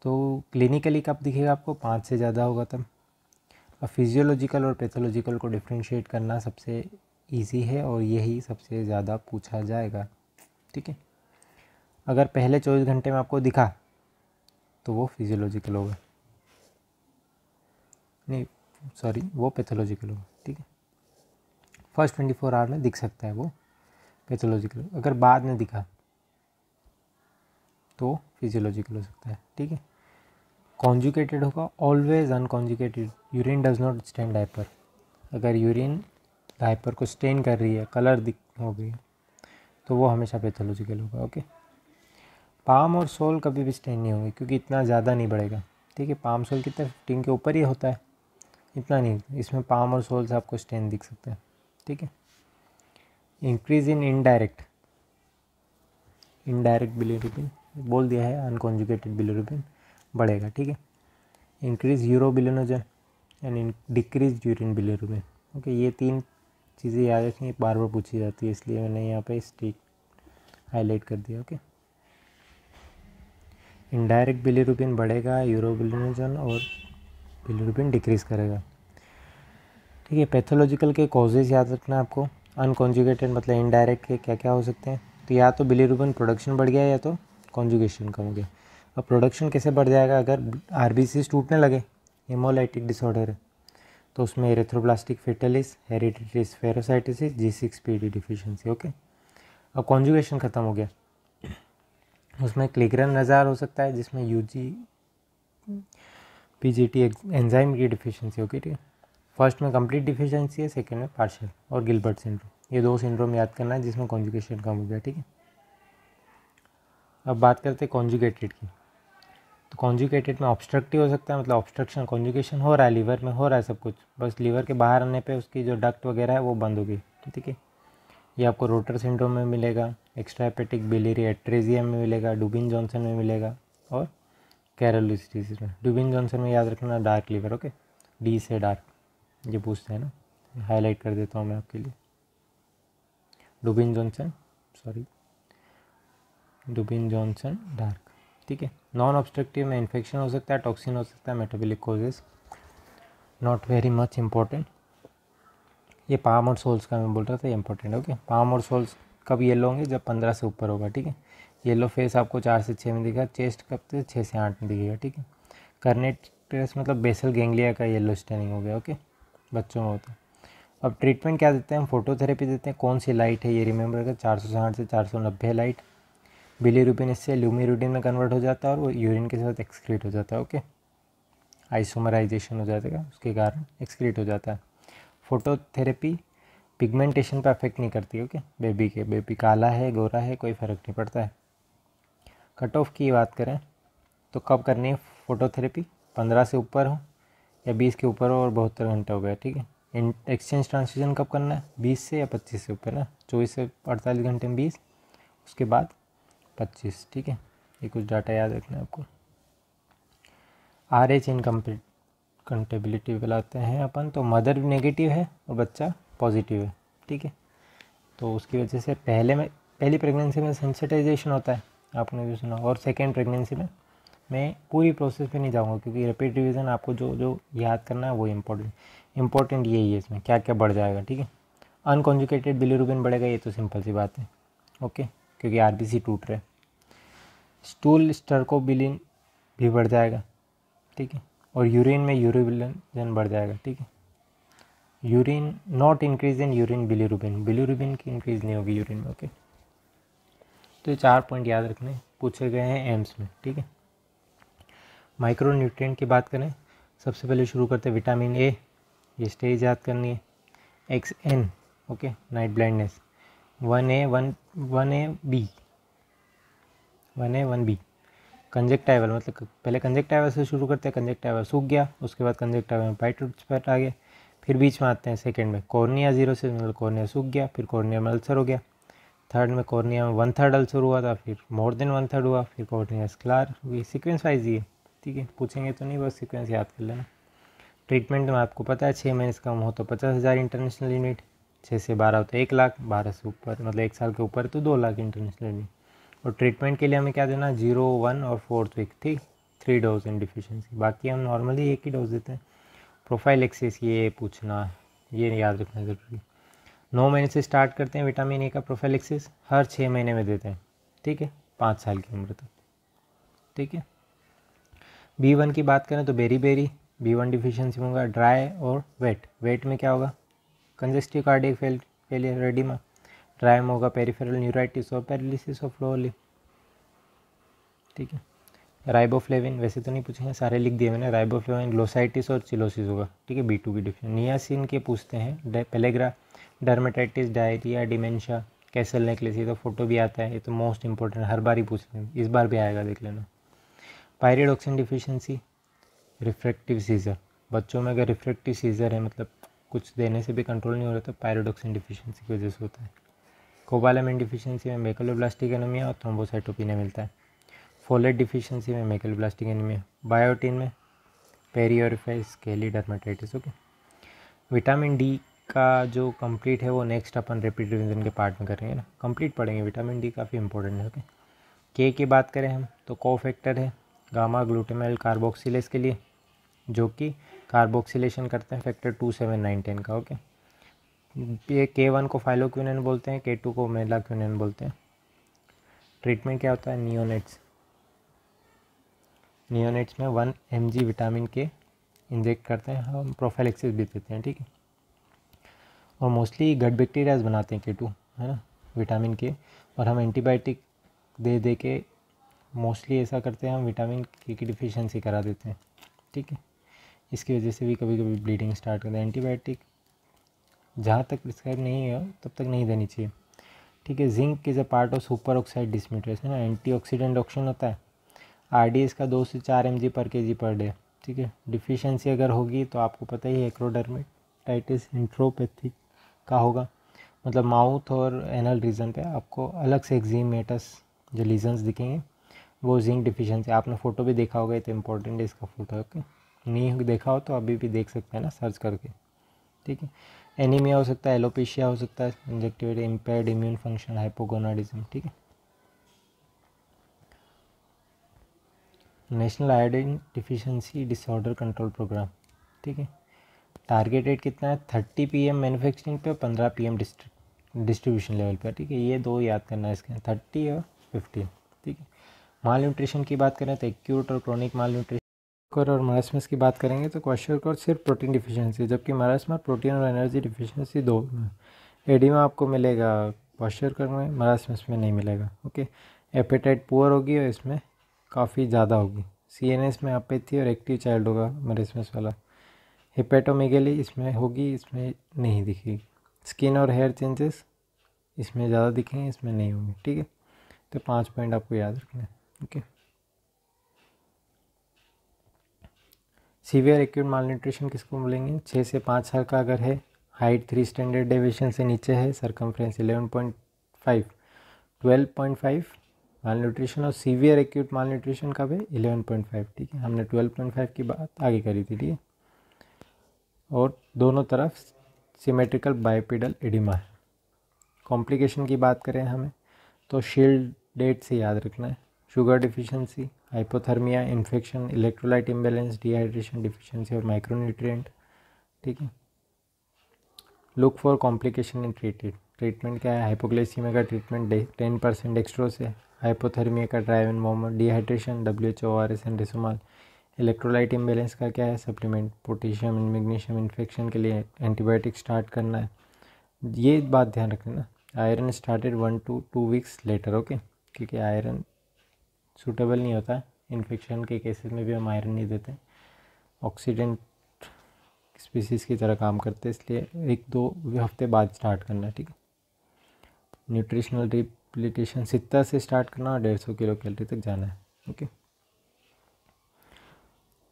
तो क्लिनिकली कब दिखेगा आपको पाँच से ज़्यादा होगा तब अब फिजियोलॉजिकल और पैथोलॉजिकल को डिफ्रेंशिएट करना सबसे ईजी है और यही सबसे ज़्यादा पूछा जाएगा ठीक है अगर पहले चौबीस घंटे में आपको दिखा तो वो फिजियोलॉजिकल होगा नहीं सॉरी वो पैथोलॉजिकल होगा ठीक है फर्स्ट ट्वेंटी फोर आवर में दिख सकता है वो पैथोलॉजिकल अगर बाद में दिखा तो फिजियोलॉजिकल हो सकता है ठीक है कॉन्जुकेटेड होगा always unconjugated urine does not stand diaper अगर यूरिन डाइपर को स्टेन कर रही है कलर दिख हो गई है तो वो हमेशा पैथोलॉजिकल होगा ओके पाम और सोल कभी भी स्टेन नहीं होंगे क्योंकि इतना ज़्यादा नहीं बढ़ेगा ठीक है पाम सोल कितना फिफ्टीन के ऊपर ही होता है इतना नहीं इसमें पाम और सोल से आपको स्टेन दिख सकता है ठीक है increase in indirect indirect bilirubin बोल दिया है अनकॉन्जुगेटेड बिलियन बढ़ेगा ठीक है increase uro bilirubin and in decrease urine bilirubin okay ये तीन चीज़ें याद रखनी बार बार पूछी जाती है इसलिए मैंने यहाँ पे स्ट्रीक हाईलाइट कर दिया ओके इनडायरेक्ट बिलियन बढ़ेगा यूरो बिलियन और बिलिरुबिन डिक्रीज़ करेगा ठीक है पैथोलॉजिकल के कॉजेज़ याद रखना है आपको अनकॉन्जुगेटेड मतलब इनडायरेक्ट के क्या क्या हो सकते हैं तो या तो बिलिरुबिन प्रोडक्शन बढ़ गया या तो कॉन्जुगेशन कम हो गया अब प्रोडक्शन कैसे बढ़ जाएगा अगर आर टूटने लगे हेमोलाइटिक डिसऑर्डर है तो उसमें erythroblastosis fetalis heredity spherocytosis G six P deficiency okay अब कॉन्जुगेशन ख़त्म हो गया उसमें क्लिगरन नज़ार हो सकता है जिसमें U G P G T enzyme की डिफिशियंसी होगी ठीक है फर्स्ट में कंप्लीट डिफिशियंसी है सेकेंड में पार्शियल और गिलबर्ट सिंड्रोम ये दो सिंड्रोम याद करना है जिसमें कॉन्जुगेशन कम हो गया ठीक है अब बात करते हैं कॉन्जुगेटेड की तो कॉन्जुगेटेड में ऑब्स्ट्रक्टिव हो सकता है मतलब ऑब्स्ट्रक्शन कॉन्जुगेशन हो रहा है लीवर में हो रहा है सब कुछ बस लीवर के बाहर आने पे उसकी जो डक्ट वगैरह है वो बंद हो गई ठीक है ये आपको रोटर सिंड्रोम में मिलेगा एक्स्ट्रापेटिक बिलेरी एट्रेजियम में मिलेगा डुबिन जॉनसन में मिलेगा और कैरलिस डिजीज में डुबिन जॉनसन में याद रखना डार्क लीवर ओके डी से डार्क ये पूछते हैं ना हाईलाइट कर देता हूँ मैं आपके लिए Dubin Johnson sorry Dubin Johnson dark ठीक है नॉन ऑब्स्ट्रक्टिव में इन्फेक्शन हो सकता है टॉक्सिन हो सकता है metabolic causes not very much important ये पाम और सोल्स का मैं बोल रहा था इंपॉर्टेंट ओके पाम और सोल्स कब येलो होंगे जब पंद्रह से ऊपर होगा ठीक है येलो फेस आपको चार से छः में दिखेगा चेस्ट कब से छः से आठ में दिखेगा ठीक है टेस्ट मतलब बेसल गेंगलिया का येलो स्टेनिंग हो गया ओके बच्चों में होता है अब ट्रीटमेंट क्या देते हैं हम फोटोथेरेपी देते हैं कौन सी लाइट है ये रिमेंबर कर चार सौ साठ से चार सौ नब्बे लाइट बिली रूपिन इससे ल्यूमीरूटिन में कन्वर्ट हो जाता है और वो यूरिन के साथ एक्सक्रीट हो जाता है ओके आइसोमराइजेशन हो जाता है उसके कारण एक्सक्रीट हो जाता है फोटोथेरेपी पिगमेंटेशन पर अफेक्ट नहीं करती ओके बेबी के बेबी काला है गोरा है कोई फ़र्क नहीं पड़ता है कट ऑफ की बात करें तो कब करनी है फ़ोटोथेरेपी पंद्रह से ऊपर हो या बीस के ऊपर हो और बहत्तर घंटे हो गया ठीक है एक्सचेंज ट्रांसफ्यूजन कब करना है बीस से या पच्चीस से ऊपर ना चौबीस से अड़तालीस घंटे में बीस उसके बाद पच्चीस ठीक है ये कुछ डाटा याद रखना है आपको आर एच इनकम्प्लीट कंटेबिलिटी बुलाते हैं अपन तो मदर नेगेटिव है और बच्चा पॉजिटिव है ठीक है तो उसकी वजह से पहले में पहली प्रेगनेंसी में सेंसिटाइजेशन होता है आपने भी सुना और सेकेंड प्रेगनेंसी में मैं पूरी प्रोसेस पे नहीं जाऊँगा क्योंकि रिपीट रिविज़न आपको जो जो याद करना है वो इम्पोर्टेंट इम्पोर्टेंट यही है इसमें क्या क्या बढ़ जाएगा ठीक है अनकॉन्जुकेटेड बिलीरुबिन बढ़ेगा ये तो सिंपल सी बात है ओके क्योंकि आर टूट रहे स्टूल स्टर्कोबिलिन भी बढ़ जाएगा ठीक है और यूरिन में यूरोबिलन बढ़ जाएगा ठीक है urine not increase in urine bilirubin bilirubin की इंक्रीज नहीं होगी यूरिन में ओके okay? तो ये चार पॉइंट याद रखने पूछे गए हैं एम्स में ठीक है माइक्रो न्यूट्रिएंट की बात करें सबसे पहले शुरू करते हैं विटामिन ए ये स्टेज याद करनी है X N okay night blindness one A one one A B one A one B conjunctival मतलब पहले कंजेक्टाइवल से शुरू करते हैं कंजेक्टाइवल सूख गया उसके बाद कंजेक्टाइवल में पाइट पैट आ गया फिर बीच में आते हैं सेकेंड में कॉर्निया जीरो से मतलब कॉर्निया सूख गया फिर कॉर्निया में अल्सर हो गया थर्ड में कॉर्निया में वन थर्ड अल्सर हुआ था फिर मोर देन वन थर्ड हुआ फिर कॉर्निया स्क्लार ये सीक्वेंस वाइज ये ठीक है पूछेंगे तो नहीं बस सीक्वेंस याद कर लेना ट्रीटमेंट में आपको पता है छः महीने से कम हो तो पचास हज़ार इंटरनेशनल यूनिट छः से बारह हो तो एक लाख बारह से ऊपर मतलब एक साल के ऊपर तो दो लाख इंटरनेशनल यूनिट और ट्रीटमेंट के लिए हमें क्या देना जीरो वन और फोर्थ तो वीक ठीक थ्री डोज इन डिफिशेंसी बाकी हम नॉर्मली एक ही डोज देते हैं प्रोफाइल एक्सेस ये पूछना ये याद रखना ज़रूरी नौ महीने से स्टार्ट करते हैं विटामिन ए का प्रोफेलिक्सिस हर छः महीने में देते हैं ठीक है पाँच साल की उम्र तक ठीक है बी वन की बात करें तो beri beri B one deficiency होगा ड्राई और वेट वेट में क्या होगा congestive cardiac fail failure oedema dry में होगा पेरीफेरल न्यूराइटिस और पैरालिसिस ऑफ लोअर लिप ठीक है राइबोफ्लेविन वैसे तो नहीं पूछेंगे सारे लिख दिए मैंने राइबोफ्लेविन ग्लोसाइटिस और चिलोसिस होगा ठीक है बी टू की डिफिशन नियासिन के पूछते हैं pellagra dermatitis diarrhoea dementia Casal necklace ये तो फोटो भी आता है ये तो मोस्ट इंपॉर्टेंट हर बार ही पूछते हैं इस बार भी आएगा देख लेना ऑक्सीजन डिफिशेंसी रिफ्रेक्टिव सीजर बच्चों में अगर रिफ्रेक्टिव सीजर है मतलब कुछ देने से भी कंट्रोल नहीं हो रहा तो ऑक्सीजन डिफिशेंसी की वजह से होता है कोबालामिन डिफिशियंसी में मेकोलोब्लास्टिक एनमिया और थ्रोम्बोसाइटोपिनिया मिलता है फोलेट डिफिशियंसी में मेकल ब्लास्टिंग एनीमिया बायोटिन में पेरियोरिफाइस केली डर्माटाइटिस ओके विटामिन डी का जो कंप्लीट है वो नेक्स्ट अपन रिपीट रिविजन के पार्ट में करेंगे ना कंप्लीट पढ़ेंगे विटामिन डी काफ़ी इंपॉर्टेंट है ओके के की बात करें हम तो को फैक्टर है गामा ग्लूटेमेल कार्बोक्सिलेस के लिए जो कि कार्बोक्सिलेशन करते हैं factor two seven nine ten okay ओके ये के वन को फाइलोक्विनन बोलते हैं के टू को मेला क्यूनियन बोलते हैं ट्रीटमेंट क्या होता है नियोनेट्स नियोनेट्स में one M vitamin K inject करते हैं हम प्रोफाइलेक्सिस भी देते हैं ठीक है और मोस्टली गट बैक्टीरियाज बनाते हैं के टू है ना विटामिन के और हम एंटीबायोटिक दे दे के मोस्टली ऐसा करते हैं हम विटामिन के की डिफिशेंसी करा देते हैं ठीक है इसकी वजह से भी कभी कभी ब्लीडिंग स्टार्ट करते हैं एंटीबायोटिक जहाँ तक प्रिस्क्राइब नहीं है तब तक नहीं देनी चाहिए ठीक है zinc is a part of superoxide dismutase है ना एंटी ऑक्सीडेंट ऑक्शन होता है आर डी इसका दो से चार एम जी पर के जी पर डे ठीक है डिफिशेंसी अगर होगी तो आपको पता ही एक्रोडर्मेटाइटिस एक्रोडर्मिक इंट्रोपैथिक का होगा मतलब माउथ और एनल रीजन पे आपको अलग से एक्जीमेटस जो लीजन्स दिखेंगे वो जिंक डिफिशियंसी आपने फ़ोटो भी देखा होगा तो इम्पोर्टेंट है इसका फ़ोटो ओके नहीं देखा हो तो अभी भी देख सकते हैं ना सर्च करके ठीक है एनीमिया हो सकता है एलोपेशिया हो सकता है infectivity impaired immune function hypogonadism ठीक है national iodine deficiency disorder control programme ठीक है टारगेट रेट कितना है थर्टी पी एम मैनुफेक्चरिंग पे पंद्रह पी एम डिस्ट्रीब्यूशन लेवल पर ठीक है ये दो याद करना है इसके थर्टी और फिफ्टीन ठीक है माल न्यूट्रिशन की बात करें तो एक्यूट और क्रॉनिक माल न्यूट्रिशन और मरासमस की बात करेंगे तो क्वेश्चन कोर सिर्फ प्रोटीन डिफिशियंसी जबकि मारासमा प्रोटीन और एनर्जी डिफिशियंसी दो एडीमा आपको मिलेगा क्वेश्चन कर में मरासमस में नहीं मिलेगा ओके एपेटाइट पुअर होगी और इसमें काफ़ी ज़्यादा होगी सी एन एस में अपेथी और एक्टिव चाइल्ड होगा मरेसमस वाला हिपेटोमेगेली इसमें होगी इसमें नहीं दिखेगी स्किन और हेयर चेंजेस इसमें ज़्यादा दिखेंगे इसमें नहीं होंगे ठीक है तो पाँच पॉइंट आपको याद रखना है okay severe acute malnutrition किसको बोलेंगे छः से पाँच साल का अगर है हाइट थ्री स्टैंडर्ड डेविएशन से नीचे है फ्रेंस eleven point five twelve point five malnutrition और सीवियर एक्यूट माल न्यूट्रिशन का भी इलेवन पॉइंट फाइव ठीक है हमने ट्वेल्व पॉइंट फाइव की बात आगे करी थी ठीक है और दोनों तरफ सिमेट्रिकल बायोपिडल एडिमा है कॉम्प्लिकेशन की बात करें हमें तो शील्ड डेट से याद रखना है sugar deficiency hypothermia infection electrolyte imbalance dehydration deficiency और माइक्रोन्यूट्रिय ठीक है look for complication in treated treatment क्या है हाइपोग्लाइसीमिया का ट्रीटमेंट टेन परसेंट एक्स्ट्रो है हाइपोथर्मिया का drive in moment dehydration W H O R S and ReSoMal electrolyte imbalance का क्या है supplement potassium and magnesium infection के लिए एंटीबायोटिक स्टार्ट करना है ये बात ध्यान रखना iron started one to two weeks later okay क्योंकि आयरन सूटेबल नहीं होता इन्फेक्शन के केसेस में भी हम आयरन नहीं देते ऑक्सीडेंट स्पीसीज़ की तरह काम करते हैं इसलिए एक दो हफ्ते बाद स्टार्ट करना है ठीक है न्यूट्रिशनल ड्रिप मल्टीप्लिकेशन सित्ता से स्टार्ट करना और डेढ़ सौ किलो कैलरी तक जाना है ओके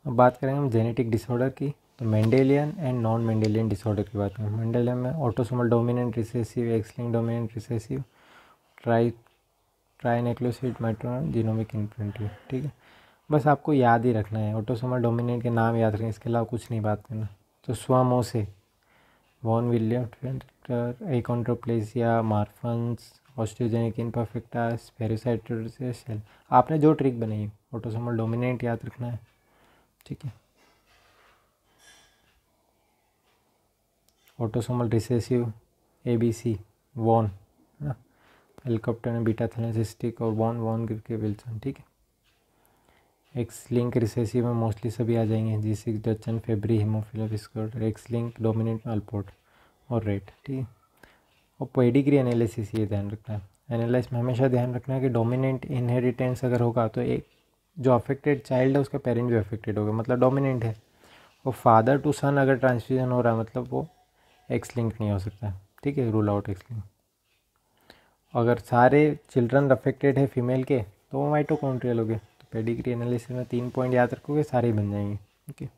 अब बात करेंगे हम जेनेटिक डिसऑर्डर की तो Mendelian and non Mendelian disorder की बात करें मेंडेलियन में autosomal dominant recessive X linked dominant recessive tri trinucleotide माइट्रोन जीनोमिक इन्फेंटिव ठीक है बस आपको याद ही रखना है ऑटोसोमल डोमिनेंट के नाम याद रखें इसके अलावा कुछ नहीं बात करना तो स्वामोसे वॉन विलियम achondroplasia Marfan's osteogenic imperfecta spherocytosis cell आपने जो ट्रिक बनाई ऑटोसोमल डोमिनेंट याद रखना है ठीक है autosomal recessive A B C वॉन है ना में बीटा थैलेसिस्टिक और वॉन वॉन करके विल्सन ठीक है एक्स लिंक रिसेसिव में मोस्टली सभी आ जाएंगे जैसे Duchenne Fabry hemophilia X link dominant Alport और रेड ठीक है और पेडिग्री एनालिसिस ये ध्यान रखना है एनालिस में हमेशा ध्यान रखना है कि डोमिनेंट इनहेरिटेंस अगर होगा तो एक जो अफेक्टेड चाइल्ड है उसका पेरेंट भी अफेक्टेड होगा मतलब डोमिनेंट है और फादर टू सन अगर ट्रांसफ्यूजन हो रहा है मतलब वो एक्स लिंक नहीं हो सकता ठीक है रूल आउट एक्स लिंक अगर सारे चिल्ड्रन अफेक्टेड है फीमेल के तो वो माइटोकॉन्ट्रियल हो गए तो पेडिग्री एनालिसिस में तीन पॉइंट याद रखोगे सारे बन जाएंगे ठीक है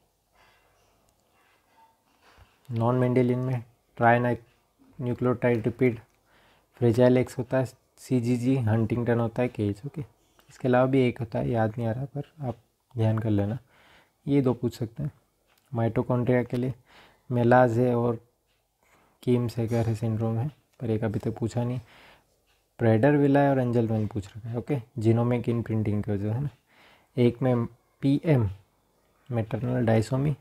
नॉन मेंडेलियन में trinucleotide repeat fragile X होता है सी जी जी हंटिंगटन होता है केज ओके इसके अलावा भी एक होता है याद नहीं आ रहा पर आप ध्यान कर लेना ये दो पूछ सकते हैं माइटोकॉन्ड्रिया के लिए मेलाज है और कीम सेगर है सिंड्रोम है पर एक अभी तक पूछा नहीं प्रेडर विला और एंजल मैन पूछ रखा है ओके जीनोमिक इन प्रिंटिंग के वजह है ना एक में P M maternal disomy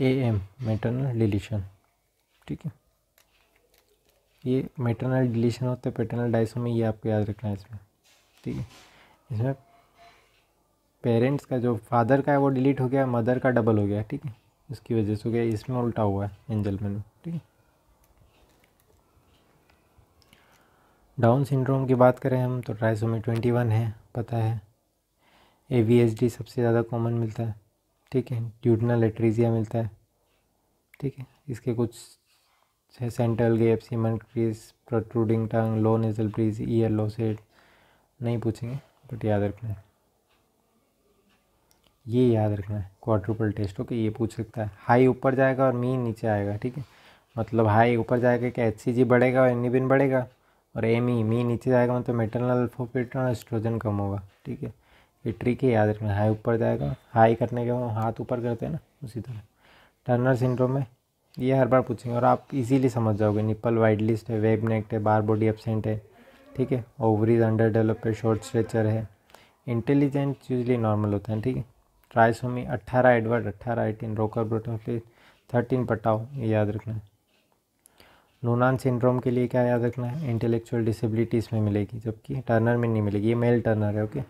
A M maternal deletion ठीक है ये मेटरनल डिलीशन होता है डाइसो में ये आपको याद रखना है इसमें ठीक है इसमें पेरेंट्स का जो फादर का है वो डिलीट हो गया मदर का डबल हो गया ठीक है उसकी वजह से हो गया इसमें उल्टा हुआ है एंजल में ठीक है डाउन सिंड्रोम की बात करें हम तो में ट्वेंटी वन है पता है ए वी एच डी सबसे ज़्यादा कॉमन मिलता है ठीक है ट्यूडनल एट्रीजिया मिलता है ठीक है इसके कुछ central gap simian crease protruding tongue low nasal bridge ear low set नहीं पूछेंगे बट याद रखना है ये याद रखना है क्वाड्रुपल टेस्ट ओके ये पूछ सकता है हाई ऊपर जाएगा और मीन नीचे आएगा ठीक है मतलब हाई ऊपर जाएगा कि एच सी जी बढ़ेगा और एनिबिन बढ़ेगा और एम ई मी नीचे जाएगा मतलब मेटरनल फोपेटन एस्ट्रोजन कम होगा ठीक है ये ट्रिक है याद रखना हाई ऊपर जाएगा हाई करने के बाद हाथ ऊपर करते हैं ना उसी तरह टर्नर सिंड्रोम में ये हर बार पूछेंगे और आप इजीली समझ जाओगे निपल वाइड लिस्ट है वेब नेक्ट है बार बॉडी एबसेंट है ठीक है ओवरीज अंडर डेवलप है शॉर्ट स्ट्रेचर है इंटेलिजेंट यूजली नॉर्मल होता है ठीक है ट्राइसोमी अट्ठारह एडवर्ड अट्ठारह एटीन रोकर ब्रोटन थर्टीन पटाओ ये याद रखना है नूनान सिंड्रोम के लिए क्या याद रखना है इंटेलेक्चुअल डिसेबिलिटी इसमें मिलेगी जबकि टर्नर में नहीं मिलेगी ये मेल टर्नर है ओके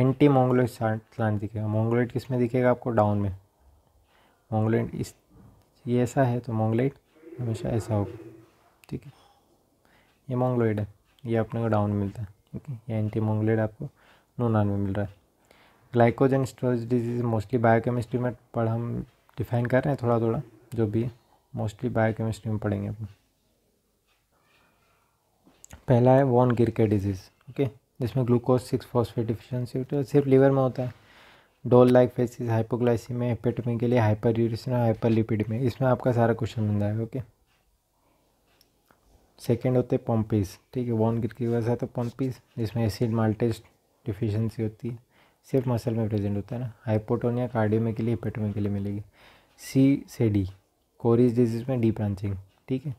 एंटी मोंगलोइड प्लान दिखेगा मोंगलोइड किस में दिखेगा आपको डाउन में मोंगलोइड इस ये ऐसा है तो मोंगलाइट हमेशा ऐसा होगा ठीक है ये मोंगलोइड है ये अपने को डाउन मिलता है ठीक है ये एंटी मोंगलोइड आपको नान में मिल रहा है glycogen storage disease mostly biochemistry में पढ़ हम डिफाइन कर रहे हैं थोड़ा थोड़ा जो भी मोस्टली बायोकेमिस्ट्री में पढ़ेंगे अपन पहला है von Gierke disease okay जिसमें ग्लूकोज सिक्स फॉस्फेट डिफिशेंसी होती है सिर्फ लीवर में होता है डोल लाइक फेसिस हाइपोग्लाइसी में हेपेटमी के लिए हाइपर यूरिसन और हाइपर लिपिड में इसमें आपका सारा क्वेश्चन बन जाएगा ओके सेकेंड होते हैं पॉम्पीज ठीक है वॉन गिर की वजह तो पॉम्पीज जिसमें एसिड माल्टेस्ट डिफिशेंसी होती है सिर्फ मसल में प्रेजेंट होता है ना हाइपोटोनिया कार्डियो में के लिए हेपेटमी के लिए मिलेगी सी से डी कोरिस डिजीज में डी ब्रांचिंग ठीक है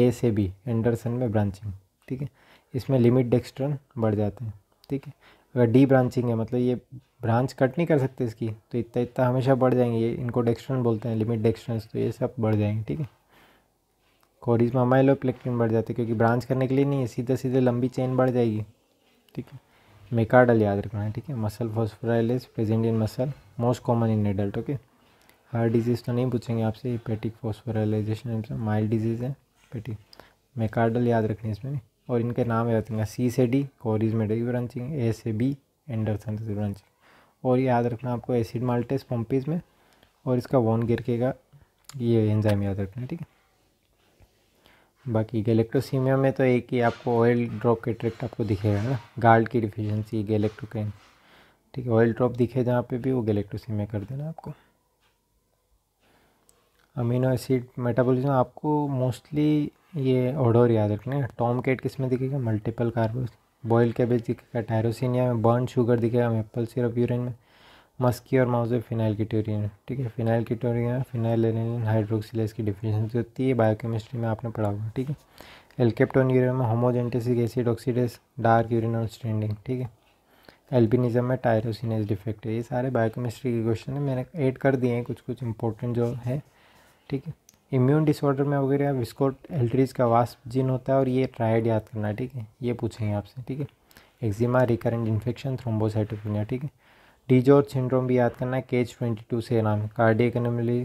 ए से बी एंडरसन में ब्रांचिंग ठीक है इसमें लिमिट डेक्सट्रन बढ़ जाते हैं ठीक है अगर डी ब्रांचिंग है मतलब ये ब्रांच कट नहीं कर सकते इसकी तो इतना इतना हमेशा बढ़ जाएंगे ये इनको डेक्स्ट्रन बोलते हैं लिमिट डेक्स्ट्रेंस तो ये सब बढ़ जाएंगे ठीक है कॉरीज में हमारे लोग प्लेक्टिन बढ़ जाते क्योंकि ब्रांच करने के लिए नहीं है सीधे सीधे लंबी चेन बढ़ जाएगी ठीक है मेकार्डल याद रखना है ठीक है muscle phosphorylase present in muscle most common in adult okay heart disease तो नहीं पूछेंगे आपसे पेटिक फॉस्फोराइलाइजेशन माइल्ड डिजीज़ है पेटिक मेकार्डल याद रखनी है इसमें और इनके नाम याद रखेंगे सी से डी कोरिज में डी ब्रांचिंग ए से बी एंडरसन से ब्रांचिंग और याद रखना आपको एसिड माल्टेस पम्पीज में और इसका वॉन गिरके का ये एंजाइम याद रखना ठीक है बाकी गैलेक्टोसीमिया में तो एक ही आपको ऑयल ड्रॉप के ट्रिक्ट आपको दिखेगा ना गार्ड की डिफिशेंसी गैलेक्टोकैन ठीक है ऑयल ड्रॉप दिखे जहाँ पे भी वो गैलेक्टोसीमिया कर देना आपको अमीनो एसिड मेटाबॉलिज्म आपको मोस्टली ये ऑर्डर याद रखना है टॉम केट किस में दिखेगा मल्टीपल कार्बोस बॉयल कैबेज दिखेगा टायरोसिनिया में बर्न शुगर दिखेगा मेपल सिरप यूरिन में मस्की और माउज फिनाइल की ट्यूरियन है ठीक है फिनाइल की ट्यूरियन फिनाइल एलिन हाइड्रोक्सिलेस की डिफिशेंसी होती है बायोकेमिस्ट्री में आपने पढ़ा होगा ठीक है एल्केप्टोन यूरिन में homogentisic acid oxidase dark urine और स्टेंडिंग ठीक है एल्बिनिज्म में टायरोसिनेस डिफेक्ट है ये सारे बायोकेमिस्ट्री के क्वेश्चन है मैंने ऐड कर दिए हैं कुछ कुछ इंपॉर्टेंट जो है ठीक है इम्यून डिसऑर्डर में वगैरह विस्कोट एल्ट्रीज का वास्प जिन होता है और ये ट्रायड याद करना ठीक है ये पूछेंगे आपसे ठीक है एक्जिमा रिकरेंट इन्फेक्शन थ्रोम्बोसाइटोपिनिया ठीक है डीजोर सिंड्रोम भी याद करना है केच ट्वेंटी टू से नाम कार्डियक एनोमली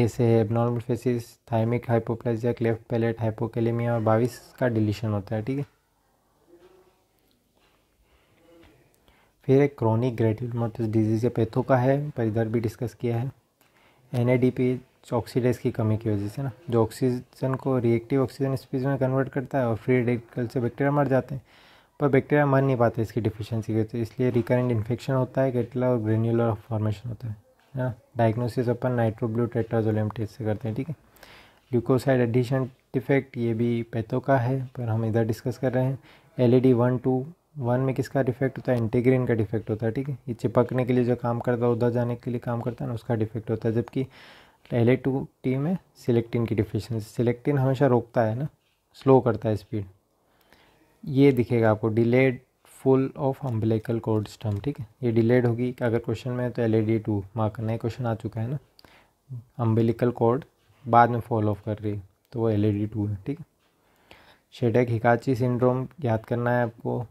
ए से है abnormal facies thymic hypoplasia cleft palate hypokalemia और बाविस का डिलीशन होता है ठीक है फिर एक क्रॉनिक ग्रेटिल डिजीज या पैथो का है पर इधर भी डिस्कस किया है N A D P oxidase की कमी की वजह से ना जो ऑक्सीजन को रिएक्टिव ऑक्सीजन स्पीज में कन्वर्ट करता है और फ्री रेडिकल से बैक्टीरिया मर जाते हैं पर बैक्टीरिया मर नहीं पाते इसकी डिफिशियंसी की वजह से इसलिए रिकरेंट इन्फेक्शन होता है कैटला और ग्रेन्यूलर फॉर्मेशन होता है ना डायग्नोसिस अपन नाइट्रोब्लू टेट्राजोलियम टेस्ट से करते हैं ठीक है ल्यूकोसाइड एडिशन डिफेक्ट ये भी पैथो का है पर हम इधर डिस्कस कर रहे हैं L E D one two one में किसका डिफेक्ट होता है इंटीग्रिन का डिफेक्ट होता है ठीक है ये चिपकने के लिए जो काम करता है उधर जाने के लिए काम करता है ना उसका डिफेक्ट होता है जबकि पहले टू टी में सिलेक्टिन की डिफिशेंसी सिलेक्टिन हमेशा रोकता है ना स्लो करता है स्पीड ये दिखेगा आपको delayed fall off umbilical cord stump ठीक है ये डिलेड होगी अगर क्वेश्चन में है तो L A D two mark करना है क्वेश्चन आ चुका है ना अम्बलिकल कोड बाद में फॉल ऑफ कर रही है तो वो एल ए डी टू है ठीक है शेडेक हिकाची सिंड्रोम याद करना है आपको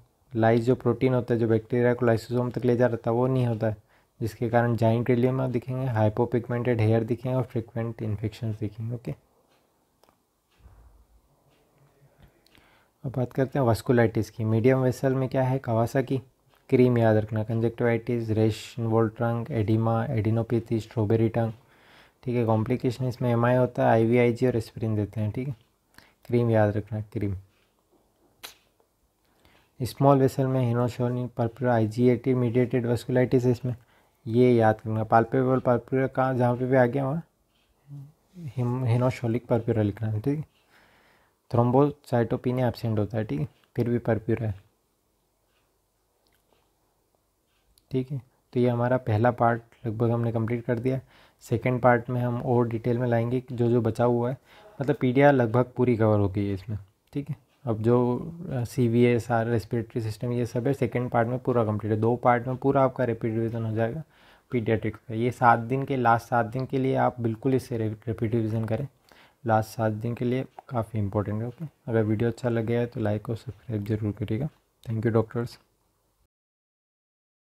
लाइस जो प्रोटीन होता है जो बैक्टीरिया को लाइसोसोम तक ले जा रहा था वो नहीं होता है जिसके कारण जाइंट आप दिखेंगे हाइपो पिगमेंटेड हेयर दिखेंगे और फ्रिक्वेंट इन्फेक्शन दिखेंगे ओके अब बात करते हैं वास्कुलाइटिस की मीडियम वेसल में क्या है कवासा की क्रीम याद रखना कंजेक्टिवाइटिस रेश वोल्ट्रंग एडिमा एडिनोपैथी स्ट्रॉबेरी टंग ठीक है कॉम्प्लिकेशन इसमें एम होता है आई और एस्प्रिन देते हैं ठीक है क्रीम याद रखना क्रीम स्मॉल वेसल में Henoch Schonlein purpura I G A T mediated vasculitis इसमें ये याद करना पालपेबल पार्प्यूरा कहाँ जहाँ पे भी आ गया वहाँ हिम हिनोशोलिक पार्प्यूरा लिखना है ठीक है थ्रोम्बोसाइटोपिनिया एबसेंट होता है ठीक है फिर भी पर्प्यूरा है ठीक है तो ये हमारा पहला पार्ट लगभग हमने कंप्लीट कर दिया सेकेंड पार्ट में हम और डिटेल में लाएंगे जो जो बचा हुआ है मतलब पी लगभग पूरी कवर हो गई है इसमें ठीक है अब जो C V S R respiratory system ये सब है सेकेंड पार्ट में पूरा कंप्लीट है दो पार्ट में पूरा आपका रेपिड रिविज़न हो जाएगा है ये सात दिन के लास्ट सात दिन के लिए आप बिल्कुल इसे रिपीट रिविज़न करें लास्ट सात दिन के लिए काफ़ी इंपॉर्टेंट है ओके अगर वीडियो अच्छा लगे है तो लाइक और सब्सक्राइब जरूर करिएगा थैंक यू डॉक्टर्स